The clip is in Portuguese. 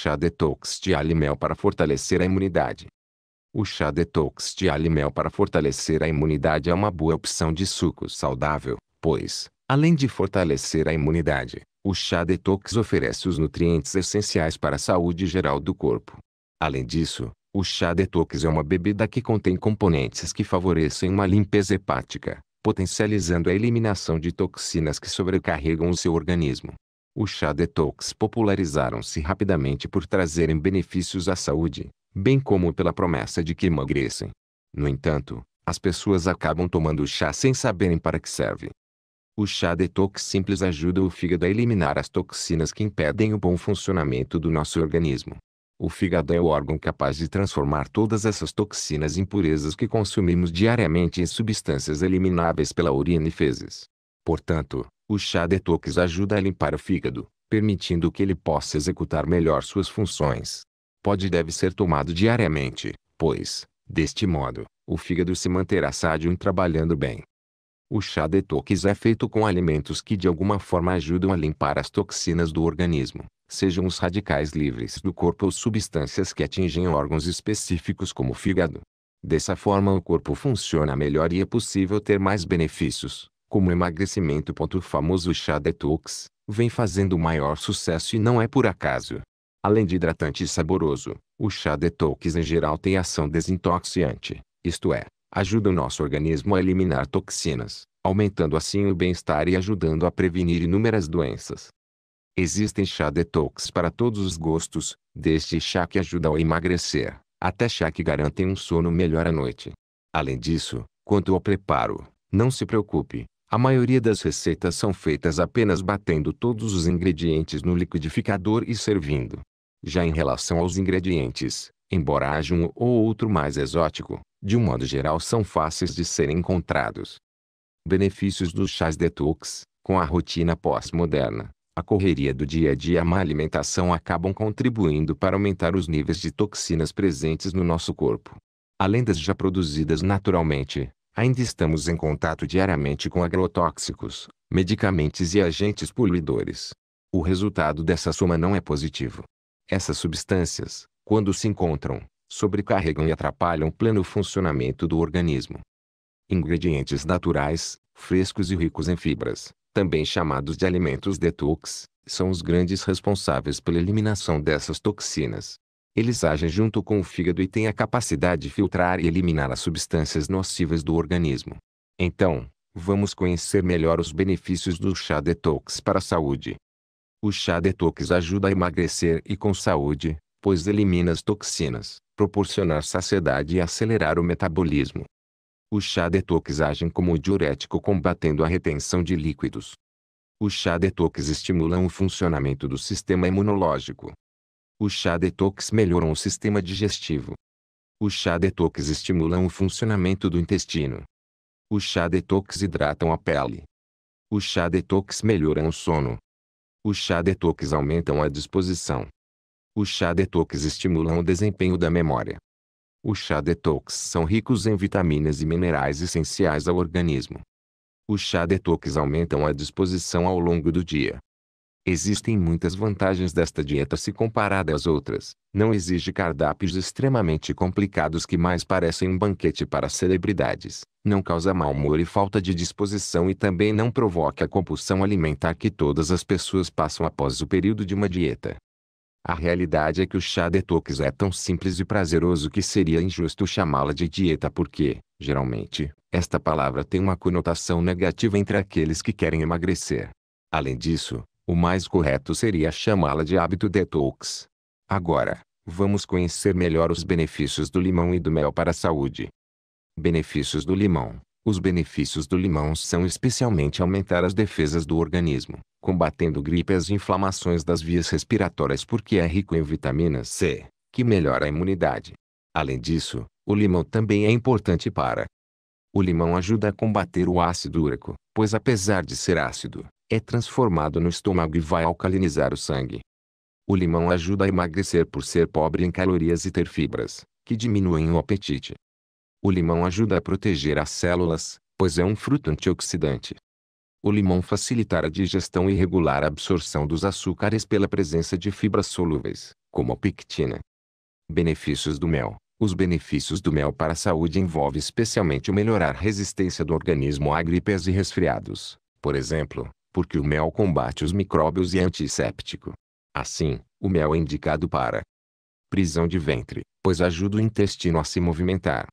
Chá detox de alho e mel para fortalecer a imunidade. O chá detox de alho e mel para fortalecer a imunidade é uma boa opção de suco saudável, pois, além de fortalecer a imunidade, o chá detox oferece os nutrientes essenciais para a saúde geral do corpo. Além disso, o chá detox é uma bebida que contém componentes que favorecem uma limpeza hepática, potencializando a eliminação de toxinas que sobrecarregam o seu organismo. O chá detox popularizaram-se rapidamente por trazerem benefícios à saúde, bem como pela promessa de que emagrecem. No entanto, as pessoas acabam tomando o chá sem saberem para que serve. O chá detox simples ajuda o fígado a eliminar as toxinas que impedem o bom funcionamento do nosso organismo. O fígado é o órgão capaz de transformar todas essas toxinas e impurezas que consumimos diariamente em substâncias elimináveis pela urina e fezes. Portanto, o chá detox ajuda a limpar o fígado, permitindo que ele possa executar melhor suas funções. Pode e deve ser tomado diariamente, pois, deste modo, o fígado se manterá sádio e trabalhando bem. O chá detox é feito com alimentos que de alguma forma ajudam a limpar as toxinas do organismo, sejam os radicais livres do corpo ou substâncias que atingem órgãos específicos como o fígado. Dessa forma o corpo funciona melhor e é possível ter mais benefícios, como emagrecimento. O famoso chá detox, vem fazendo maior sucesso e não é por acaso. Além de hidratante e saboroso, o chá detox em geral tem ação desintoxiante, isto é, ajuda o nosso organismo a eliminar toxinas, aumentando assim o bem-estar e ajudando a prevenir inúmeras doenças. Existem chá detox para todos os gostos, desde chá que ajuda a emagrecer, até chá que garantem um sono melhor à noite. Além disso, quanto ao preparo, não se preocupe, a maioria das receitas são feitas apenas batendo todos os ingredientes no liquidificador e servindo. Já em relação aos ingredientes, embora haja um ou outro mais exótico, de um modo geral são fáceis de serem encontrados. Benefícios dos chás detox Com a rotina pós-moderna, a correria do dia a dia e a má alimentação acabam contribuindo para aumentar os níveis de toxinas presentes no nosso corpo. Além das já produzidas naturalmente, Ainda estamos em contato diariamente com agrotóxicos, medicamentos e agentes poluidores. O resultado dessa soma não é positivo. Essas substâncias, quando se encontram, sobrecarregam e atrapalham o pleno funcionamento do organismo. Ingredientes naturais, frescos e ricos em fibras, também chamados de alimentos detox, são os grandes responsáveis pela eliminação dessas toxinas. Eles agem junto com o fígado e têm a capacidade de filtrar e eliminar as substâncias nocivas do organismo. Então, vamos conhecer melhor os benefícios do chá detox para a saúde. O chá detox ajuda a emagrecer e com saúde, pois elimina as toxinas, proporcionar saciedade e acelerar o metabolismo. O chá detox age como diurético combatendo a retenção de líquidos. O chá detox estimula o funcionamento do sistema imunológico, o chá detox melhoram o sistema digestivo. O chá detox estimulam o funcionamento do intestino. O chá detox hidratam a pele. O chá detox melhoram o sono. O chá detox aumentam a disposição. O chá detox estimulam o desempenho da memória. O chá detox são ricos em vitaminas e minerais essenciais ao organismo. O chá detox aumentam a disposição ao longo do dia. Existem muitas vantagens desta dieta se comparada às outras. Não exige cardápios extremamente complicados que mais parecem um banquete para celebridades. Não causa mau humor e falta de disposição e também não provoca a compulsão alimentar que todas as pessoas passam após o período de uma dieta. A realidade é que o chá detox é tão simples e prazeroso que seria injusto chamá-la de dieta porque, geralmente, esta palavra tem uma conotação negativa entre aqueles que querem emagrecer. Além disso, o mais correto seria chamá-la de hábito detox. Agora, vamos conhecer melhor os benefícios do limão e do mel para a saúde. Benefícios do limão. Os benefícios do limão são especialmente aumentar as defesas do organismo, combatendo gripes e inflamações das vias respiratórias porque é rico em vitamina C, que melhora a imunidade. Além disso, o limão também é importante para o limão ajuda a combater o ácido úrico, pois apesar de ser ácido, é transformado no estômago e vai alcalinizar o sangue. O limão ajuda a emagrecer por ser pobre em calorias e ter fibras, que diminuem o apetite. O limão ajuda a proteger as células, pois é um fruto antioxidante. O limão facilitar a digestão e regular a absorção dos açúcares pela presença de fibras solúveis, como a pectina. Benefícios do mel. Os benefícios do mel para a saúde envolvem especialmente o melhorar a resistência do organismo a gripes e resfriados, por exemplo, porque o mel combate os micróbios e é antisséptico. Assim, o mel é indicado para prisão de ventre, pois ajuda o intestino a se movimentar,